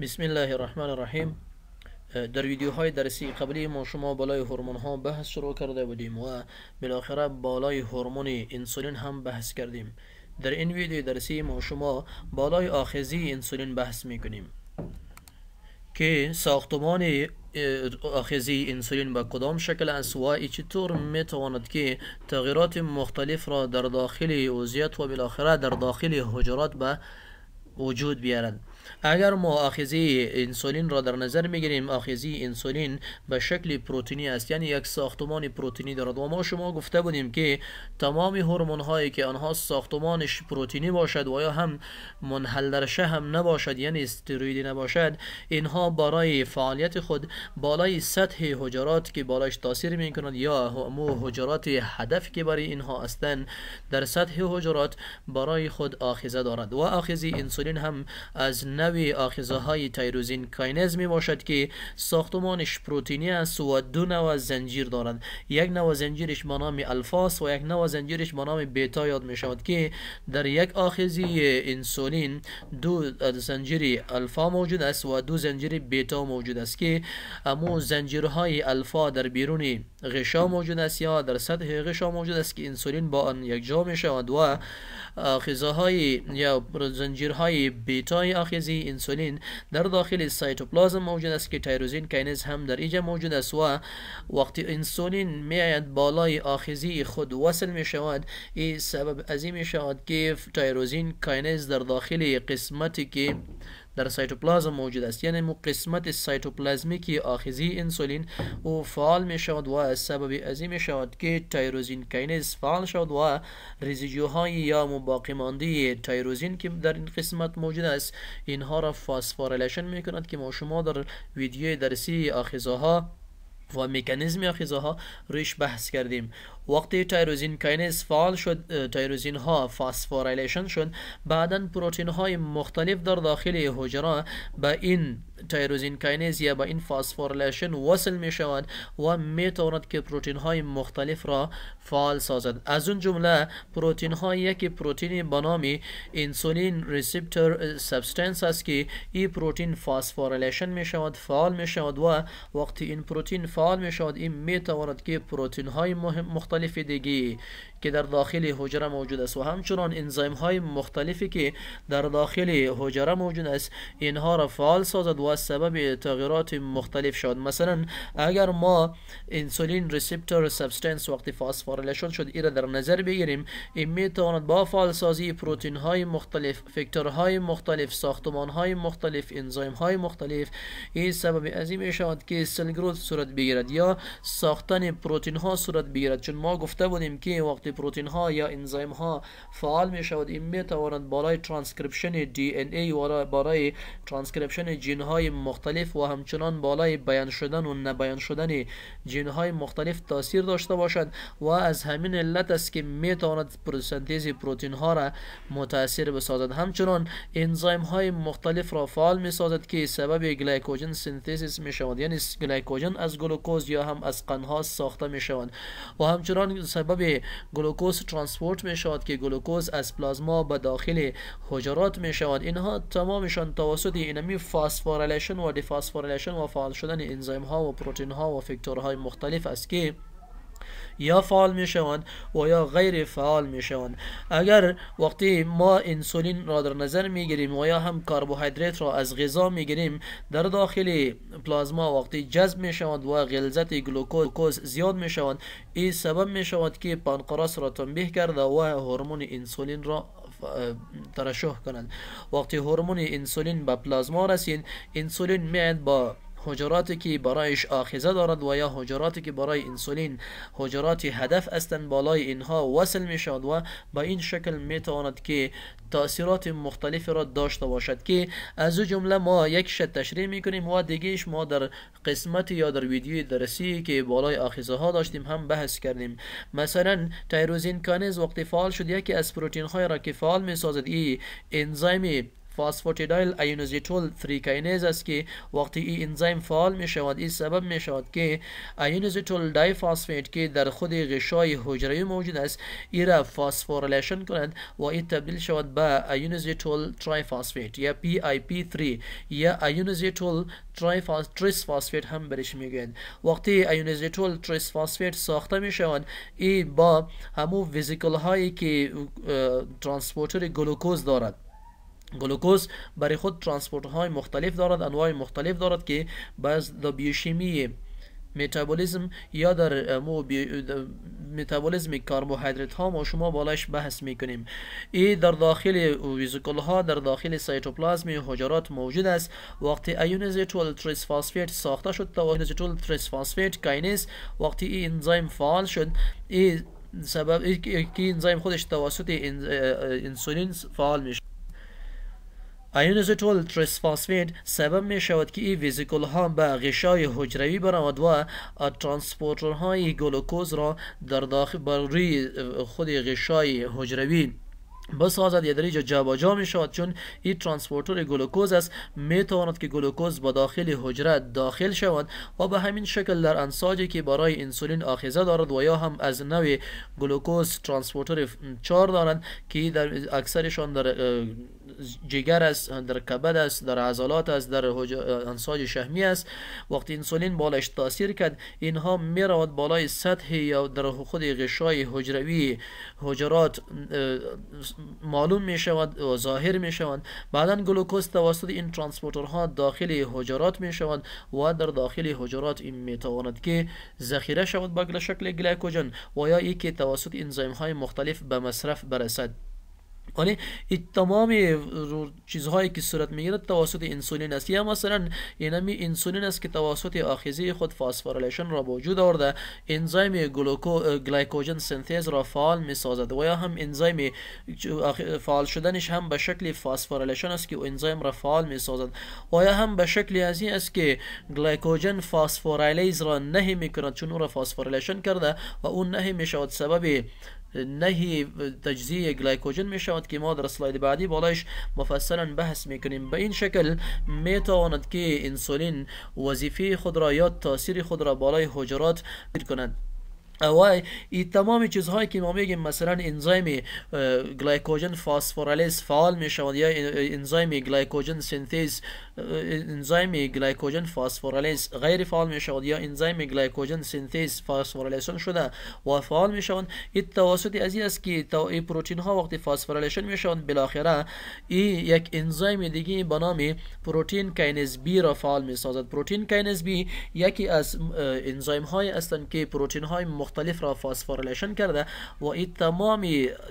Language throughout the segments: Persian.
بسم الله الرحمن الرحیم در ویدیوهای درسی قبلی ما شما بالای هورمون ها بحث شروع کرده بودیم و بالاخره بالای هورمون انسولین هم بحث کردیم در این ویدیو درسی ما شما بالای آخذی انسولین بحث میکنیم که ساختمان آخذی انسولین به کدام شکل است و چطور میتواند که تغییرات مختلف را در داخل عضویت و بالاخره در داخل حجرات به وجود بیارد اگر ما آخیزه انسولین را در نظر میگیریم آخیزه انسولین به شکل پروتینی است یعنی یک ساختمان پروتینی دارد و ما شما گفته بودیم که تمام هورمون هایی که آنها ساختمانش پروتینی باشد و یا هم منحل در هم نباشد یعنی استروئیدی نباشد اینها برای فعالیت خود بالای سطح حجرات که بالایش تاثیر میکنند یا مو حجرات هدف که برای اینها هستند در سطح حجرات برای خود آخیزه دارد و آخیزه انسولین هم از نوی آخیزه های تایروزین کاینز می باشد که ساختمانش پروتینی است و دو نوع زنجیر دارند یک نو زنجیرش به نام الفاس و یک نوع زنجیرش به نام بیتا یاد می شود که در یک آخیزه انسولین دو زنجیر الفا موجود است و دو زنجیر بتا موجود است که امو زنجیرهای الفا در بیرون غشا موجود است یا در سطح غشا موجود است که انسولین با آن جا می شود و آخیزه های یا زنجیرهای بیتای آخیزه این انسولین در داخل سایتوپلازم موجود است که تایروزین کینز هم در اینجا موجود است و وقتی انسولین میآید بالای آخذی خود وصل می شود این سبب از می شود که تایروزین کینز در داخل قسمتی که در سایتوپلازم موجود است یعنی مو قسمت سایتوپلازمی که آخذی انسولین او فعال می شود و از سبب ازی می شود که تایروزین کینز فعال شود و رزیجوهای یا مو مانده تایروزین که در این قسمت موجود است اینها را فاسفورلیشن می که ما شما در ویدیو درسی آخذها و مکانیزم آخیزه ها روش بحث کردیم وقتی تایروزین کینیز فعال شد تایروزین ها فاسفوریلیشن شد بعدا پروتین های مختلف در داخل حجره به این تایروزین کینیز یا به این فاسفوریلیشن وصل می شود و می تواند که پروتین های مختلف را فعال سازد از اون جمله پروتین های یکی پروتین به نام انسولین ریسپتور سبستنس است که این پروتین فاسفوریلیشن می شود فعال می شود و وقتی این پروتین فعال می شود این می تواند که پروتین های مهم مختلف muhalefet edeceği که در داخل حجره موجود است و همچنان انزیم های مختلفی که در داخل حجره موجود است اینها را فعال سازد و از سبب تغییرات مختلف شد مثلا اگر ما انسولین ریسپتور سبستنس وقتی فاسفارلشون شد این در نظر بگیریم این می تواند با فعال سازی پروتین های مختلف فکتور های مختلف ساختمان های مختلف انزیم های مختلف این سبب عظیم شود که سل گروث صورت بگیرد یا ساختن پروتین ها صورت بگیرد چون ما گفته بودیم که وقتی پروتین ها یا انزیم ها فعال می شود این می تواند برای ترانسکریپشن دی ان ای و برای ترانسکریپشن جین های مختلف و همچنان بالای بیان شدن و نبیان شدن جین های مختلف تاثیر داشته باشد و از همین علت است که می تواند پروسنتیز پروتین ها را متاثر بسازد همچنان انزیم های مختلف را فعال می سازد که سبب گلیکوژن سنتزیس می شود یعنی گلایکوژن از گلوکوز یا هم از ها ساخته می شود و همچنان سبب گلوکوز ترانسپورت می شود که گلوکوز از پلازما به داخل حجرات می شود اینها تمامشان توسط اینمی فاسفورلیشن و دیفاسفوریلیشن و فعال شدن انزیم ها و پروتین ها و های مختلف است که یا فعال می شوند و یا غیر فعال می شوند اگر وقتی ما انسولین را در نظر می گیریم و یا هم کربوهیدرات را از غذا می گیریم در داخل پلازما وقتی جذب می شوند و غلظت گلوکوز زیاد می شوند این سبب می شود که پانکراس را تنبیه کرده و هورمون انسولین را ترشح کنند وقتی هورمون انسولین به پلازما رسید انسولین میاد با حجراتی که برایش آخیزه دارد و یا حجراتی که برای انسولین حجراتی هدف هستند بالای اینها وصل می شود و با این شکل می تواند که تاثیرات مختلف را داشته باشد که از او جمله ما یک شد تشریح می کنیم و دیگهش ما در قسمت یا در ویدیو درسی که بالای آخیزه ها داشتیم هم بحث کردیم مثلا تایروزین کانیز وقتی فعال شد یکی از پروتین های را که فعال می سازد ای انزایمی فاسفوتیدایل آیونیزیتول 3 کاینیزس که وقتی این انزیم فعال می شود این سبب می شود که آیونیزیتول دای فاسفیت که در خود غشای حجره موجود است ای را فاسفوریلیشن کنند و این تبدیل شود به آیونیزیتول تری فاسفیت یا پی آی پی 3 یا آیونیزیتول تری تریس فاسفیت هم برش میگویند وقتی آیونیزیتول تریس فاسفیت ساخته می شود این با همو ویزیکل هایی که ترانسپورتر گلوکوز دارد گلوکوز برای خود ترانسپورت های مختلف دارد انواع مختلف دارد که بعض دا بیوشیمی متابولیزم یا در مو متابولیزم کربوهیدرات ها ما شما بالاش بحث میکنیم این در داخل ویزیکول ها در داخل سایتوپلازم حجرات موجود است وقتی ایون زیتول تریس فاسفیت ساخته شد تو زیتول تریس فاسفیت کاینز وقتی این انزیم فعال شد این سبب اینکه انزیم خودش توسط انسولین فعال میشه تریس فاسفید سبب می شود که این ویزیکول ها به غشای حجروی برود و ترانسپورتر های گلوکوز را در داخل بر روی خود غشای حجروی بسازد یه در اینجا جابجا می شود چون این ترانسپورتر گلوکوز است می تواند که گلوکوز با داخل حجره داخل شود و به همین شکل در انساجی که برای انسولین آخیزه دارد و یا هم از نوع گلوکوز ترانسپورتر 4 دارند که در اکثرشان در جگر است در کبد است در عضلات است در انساج شهمی است وقتی انسولین بالاش تاثیر کرد اینها میرود بالای سطح یا در خود غشای حجروی حجرات معلوم می شود و ظاهر می شود بعدا گلوکوز توسط این ترانسپورترها داخل حجرات می شود و در داخل حجرات این می تواند که ذخیره شود به شکل گلیکوژن و یا ای که توسط انزیم های مختلف به مصرف برسد یعنی این تمام چیزهایی که صورت میگیرد توسط انسولین است یا مثلا اینمی یعنی انسولین است که توسط آخیزه خود فاسفوریلیشن را به وجود آورده انزایم گلوکو گلایکوژن سنتز را فعال می سازد و یا هم انزایم فعال شدنش هم به شکل فاسفوریلیشن است که انزایم را فعال سازد و یا هم به شکل از این است که گلایکوژن فاسفوریلیز را نهی میکند چون او را کرده و اون نهی شود سبب نهی تجزیه گلایکوجن می شود که ما در سلاید بعدی بالایش مفصلا بحث می کنیم به این شکل می تواند که انسولین وظیفه خود را یا تاثیر خود را بالای حجرات کند و این تمام چیزهایی که ما میگیم مثلا انزایم گلایکوژن فاسفورالیز فعال میشوند یا انزایم گلایکوژن سنتز انزایم گلایکوژن فاسفورالیز غیر فعال میشوند یا انزایم گلایکوژن سنتز فاسفورالیشن شده و فعال میشوند این توسط از است که تو این ها وقتی فاسفورالیشن میشوند بالاخره این یک انزایم دیگه به نام پروتئین کینز بی را فعال میسازد پروتین کینز بی یکی از انزایم های هستند که پروتئین های مختلف را فاسفورلیشن کرده و این تمام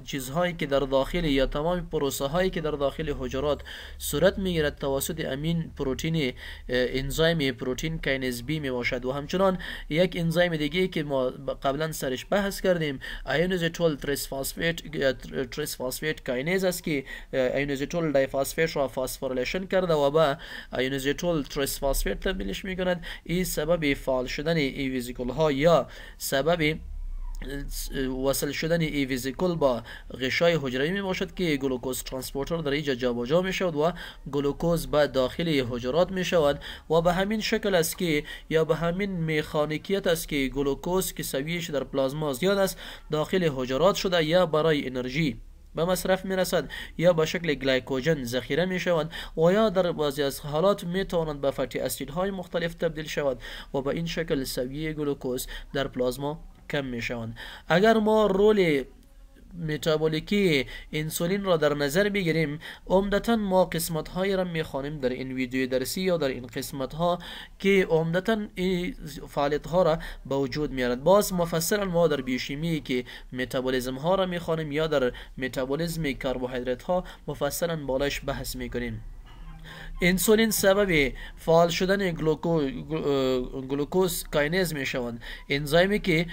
چیزهایی که در داخل یا تمام پروسه هایی که در داخل حجرات صورت میگیرد توسط امین پروتین انزایم پروتین کینز بی می و همچنان یک انزایم دیگه که ما قبلا سرش بحث کردیم تول تریس فاسفیت کینز است که تول دای فاسفیت را فاسفورلیشن کرده و با تول تریس فاسفیت تبدیلش می کند این سبب فعال شدن ای ها یا سبب وصل شدن ایویزیکل با غشای حجرایی می باشد که گلوکوز ترانسپورتر در اینجا جابجا می شود و گلوکوز به داخل حجرات می شود و به همین شکل است که یا به همین میخانیکیت است که گلوکوز که سویش در پلازما زیاد است داخل حجرات شده یا برای انرژی به مصرف می رسد یا به شکل گلایکوژن ذخیره می شود و یا در بعضی از حالات می توانند به فتی اسیدهای مختلف تبدیل شود و به این شکل سویه گلوکوز در پلازما کم میشوند اگر ما رول متابولیکی انسولین را در نظر بگیریم عمدتا ما قسمت هایی را میخوانیم در این ویدیو درسی یا در این قسمت ها که عمدتا این فعالیت ها را به وجود میارد باز مفصلا ما در بیوشیمی که متابولیزم ها را میخوانیم یا در متابولیزم کربوهیدرات ها مفصلا بالاش بحث میکنیم انسولین سبب فعال شدن گلوکوز کاینز می شوند انزایمی که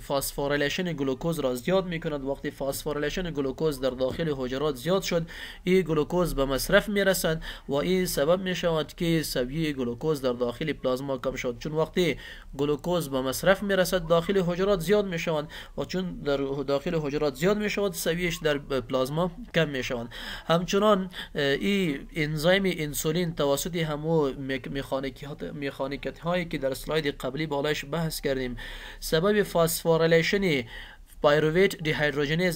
فاسفوریلیشن گلوکوز را زیاد می کند وقتی فاسفوریلیشن گلوکوز در داخل حجرات زیاد شد این گلوکوز به مصرف می رسند و این سبب می شود که سویه گلوکوز در داخل پلازما کم شد چون وقتی گلوکوز به مصرف می رسد داخل حجرات زیاد می شوند و چون در داخل حجرات زیاد می شود سویهش در پلازما کم می شوند همچنان ای تراپی انزایم انسولین توسط همو میخانیکت هایی که در سلاید قبلی بالایش بحث کردیم سبب فاسفوریلیشن پایروویت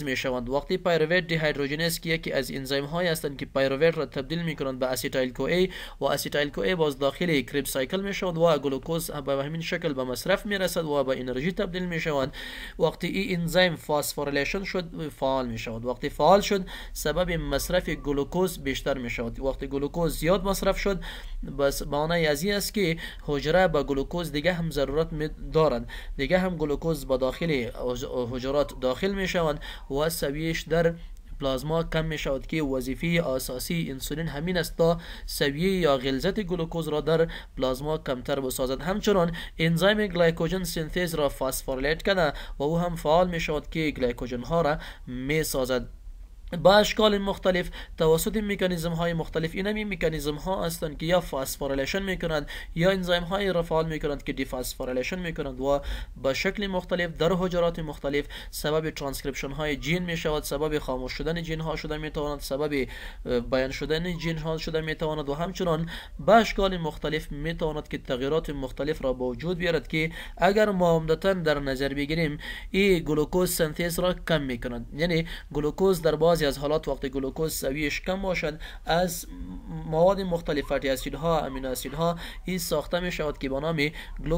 می میشوند وقتی پایروویت دیهیدروژنز که یکی از انزیم های هستند که پایروویت را تبدیل میکنند به اسیتایل کو ای و اسیتایل کو ای باز داخل کریب سایکل می شوند و گلوکوز به همین شکل به مصرف می رسد و به انرژی تبدیل می شوند وقتی این انزیم فاسفوریلیشن شد فعال می شود وقتی فعال شد سبب مصرف گلوکوز بیشتر می میشود وقتی گلوکوز زیاد مصرف شد بس معنی از است که حجره به گلوکوز دیگه هم ضرورت می دارند دیگه هم گلوکوز به داخل حجره داخل می شوند و سویش در پلازما کم می شود که وظیفه اساسی انسولین همین است تا سویه یا غلظت گلوکوز را در پلازما کمتر بسازد همچنان انزایم گلایکوژن سنتز را فاسفورلیت کنه و او هم فعال می شود که گلایکوژن ها را می سازد با اشکال مختلف توسط مکانیزم های مختلف این همی مکانیزم ها هستند که یا می میکنند یا انزیم های رفعال میکنند که می میکنند و به شکل مختلف در حجرات مختلف سبب ترانسکریپشن های جین میشود سبب خاموش شدن جین ها شده میتواند سبب بیان شدن جین ها شده میتواند و همچنان به اشکال مختلف میتواند که تغییرات مختلف را به وجود بیارد که اگر ما عمدتا در نظر بگیریم این گلوکوز سنتز را کم میکند یعنی گلوکوز در بعضی از حالات وقت گلوکوز سویش کم باشد از مواد مختلف فتی اسیدها امینو ها این ساخته می شود که به نام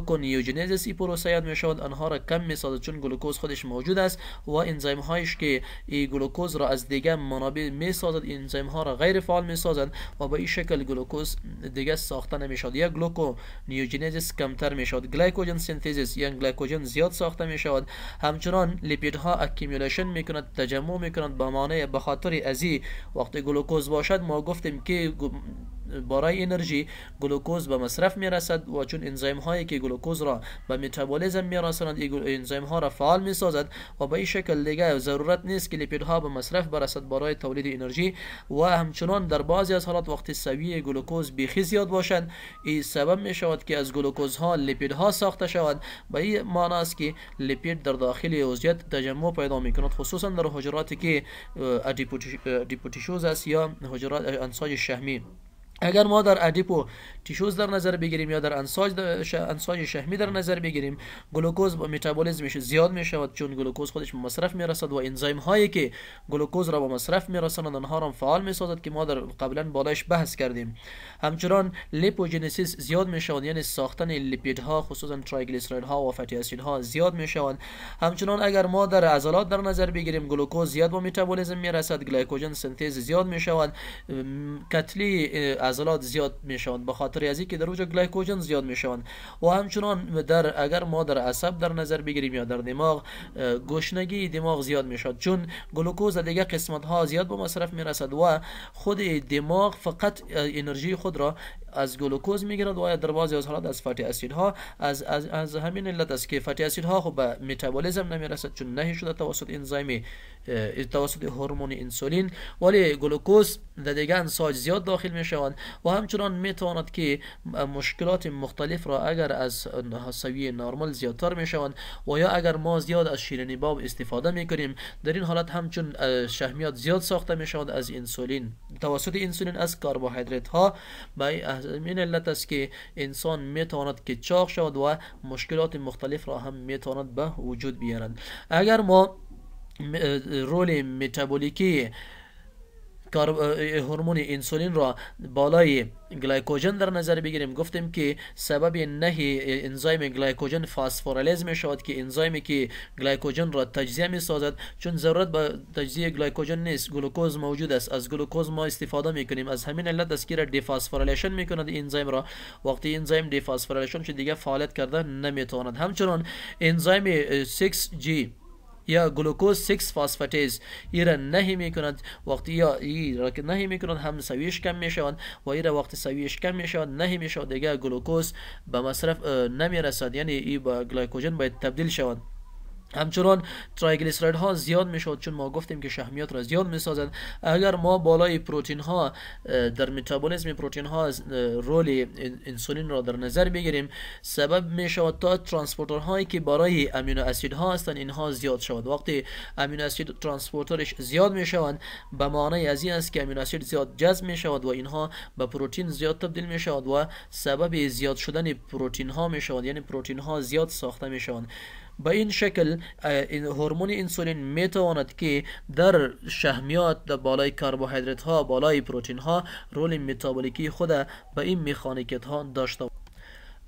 ای سی پروسید می شود آنها را کم می سازد چون گلوکوز خودش موجود است و انزیم هایش که گلوکوز را از دیگه منابع می سازد انزیم ها را غیر فعال می سازد و به این شکل گلوکوز دیگه ساخته نمی شود یک گلوکونیوجنز کمتر می شود گلایکوژن سنتزیس یا زیاد ساخته می شود همچنان لیپیدها اکیمولیشن می تجمع می به معنی به خاطر ازی وقتی گلوکوز باشد ما گفتیم که برای انرژی گلوکوز به مصرف می رسد و چون انزیم هایی که گلوکوز را به متابولیزم میرسند رسانند انزیم ها را فعال می سازد و به این شکل دیگه ضرورت نیست که لیپید ها به مصرف برسد برای تولید انرژی و همچنان در بعضی از حالات وقتی سویه گلوکوز بیخی زیاد باشند این سبب می شود که از گلوکوز ها لیپید ها ساخته شود به این معنی است که لیپید در داخل عضویت تجمع پیدا می کند خصوصا در حجراتی که ادیپوتیشوز است یا حجرات انساج شهمی اگر ما در ادیپو تیشوز در نظر بگیریم یا در انساج ش... انساج شحمی در نظر بگیریم گلوکوز با متابولیزمش زیاد می شود چون گلوکوز خودش به مصرف می رسد و انزایم هایی که گلوکوز را به مصرف می رسانند آنها را فعال می که ما در قبلا بالایش بحث کردیم همچنان لیپوجنسیس زیاد می شود یعنی ساختن لیپید ها خصوصا تریگلیسیرید ها و فتی اسید ها زیاد می شود همچنان اگر ما در عضلات در نظر بگیریم گلوکوز زیاد با متابولیزم می رسد گلایکوژن سنتز زیاد می شود کتلی عضلات زیاد میشوند به خاطر از اینکه در اونجا گلایکوژن زیاد میشوند و همچنان در اگر ما در عصب در نظر بگیریم یا در دماغ گشنگی دماغ زیاد میشد چون گلوکوز دیگه قسمت ها زیاد به مصرف میرسد و خود دماغ فقط انرژی خود را از گلوکوز میگیرد و در بعضی از حالات از فتی اسیدها از از از همین علت است که فتی ها خب به متابولیسم نمیرسد چون نهی شده توسط انزیمی توسط هورمون انسولین ولی گلوکوز در دیگه انساج زیاد داخل می شوند و همچنان می تواند که مشکلات مختلف را اگر از سویه نرمال زیادتر می شوند و یا اگر ما زیاد از شیرنی باب استفاده می کنیم در این حالت همچون شهمیات زیاد ساخته می شود از انسولین توسط انسولین از کربوهیدرات ها به این علت است که انسان می تواند که چاق شود و مشکلات مختلف را هم می تواند به وجود بیارند اگر ما رول متابولیکی هورمون انسولین را بالای گلایکوژن در نظر بگیریم گفتیم که سبب نهی انزایم گلایکوژن فاسفورالیز می شود که انزایمی که گلایکوژن را تجزیه می سازد چون ضرورت به تجزیه گلایکوژن نیست گلوکوز موجود است از گلوکوز ما استفاده میکنیم از همین علت است که دیفاسفورالیشن می کند انزایم را وقتی انزایم دیفاسفورالیشن شد دیگه فعالیت کرده نمی تواند همچنان انزایم 6G یا گلوکوز 6 فاسفاتیز ای را نهی میکنند وقتی یا ای را که نهی میکنند هم سویش کم میشوند و ای را وقتی سویش کم میشوند نهی شود دیگه گلوکوز به مصرف نمیرسد یعنی ای با گلایکوژن باید تبدیل شوند همچنان ترایگلیسرایدها ها زیاد می شود چون ما گفتیم که شهمیات را زیاد می سازند اگر ما بالای پروتین ها در متابولیسم پروتین ها رول انسولین را در نظر بگیریم سبب می شود تا ترانسپورتر هایی که برای امینو اسید ها هستند اینها زیاد شود وقتی امینو اسید ترانسپورترش زیاد می شود به معنی از این است که امینو اسید زیاد جذب می شود و اینها به پروتین زیاد تبدیل می شود و سبب زیاد شدن پروتین ها می شود یعنی پروتین ها زیاد ساخته می شود به این شکل هورمون انسولین میتواند که در شهمیات در بالای کربوهیدرات ها بالای پروتین ها رول متابولیکی خود به این میخانیکت ها داشته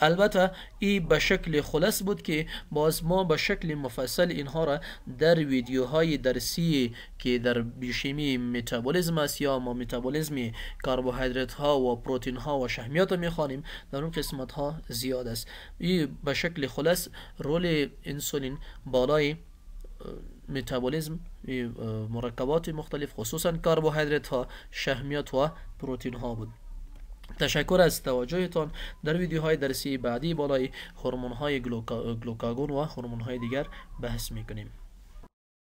البته ای به شکل خلاص بود که باز ما به شکل مفصل اینها را در ویدیوهای درسی که در بیشیمی متابولیزم است یا ما متابولیزم کربوهیدرات ها و پروتین ها و شحمیات می خوانیم در اون قسمت ها زیاد است ای به شکل خلاص رول انسولین بالای متابولیزم مرکبات مختلف خصوصا کربوهیدرات ها شحمیات و پروتین ها بود تشکر از توجهتان در ویدیوهای درسی بعدی بالای هورمون های گلوکاگون و هورمون های دیگر بحث میکنیم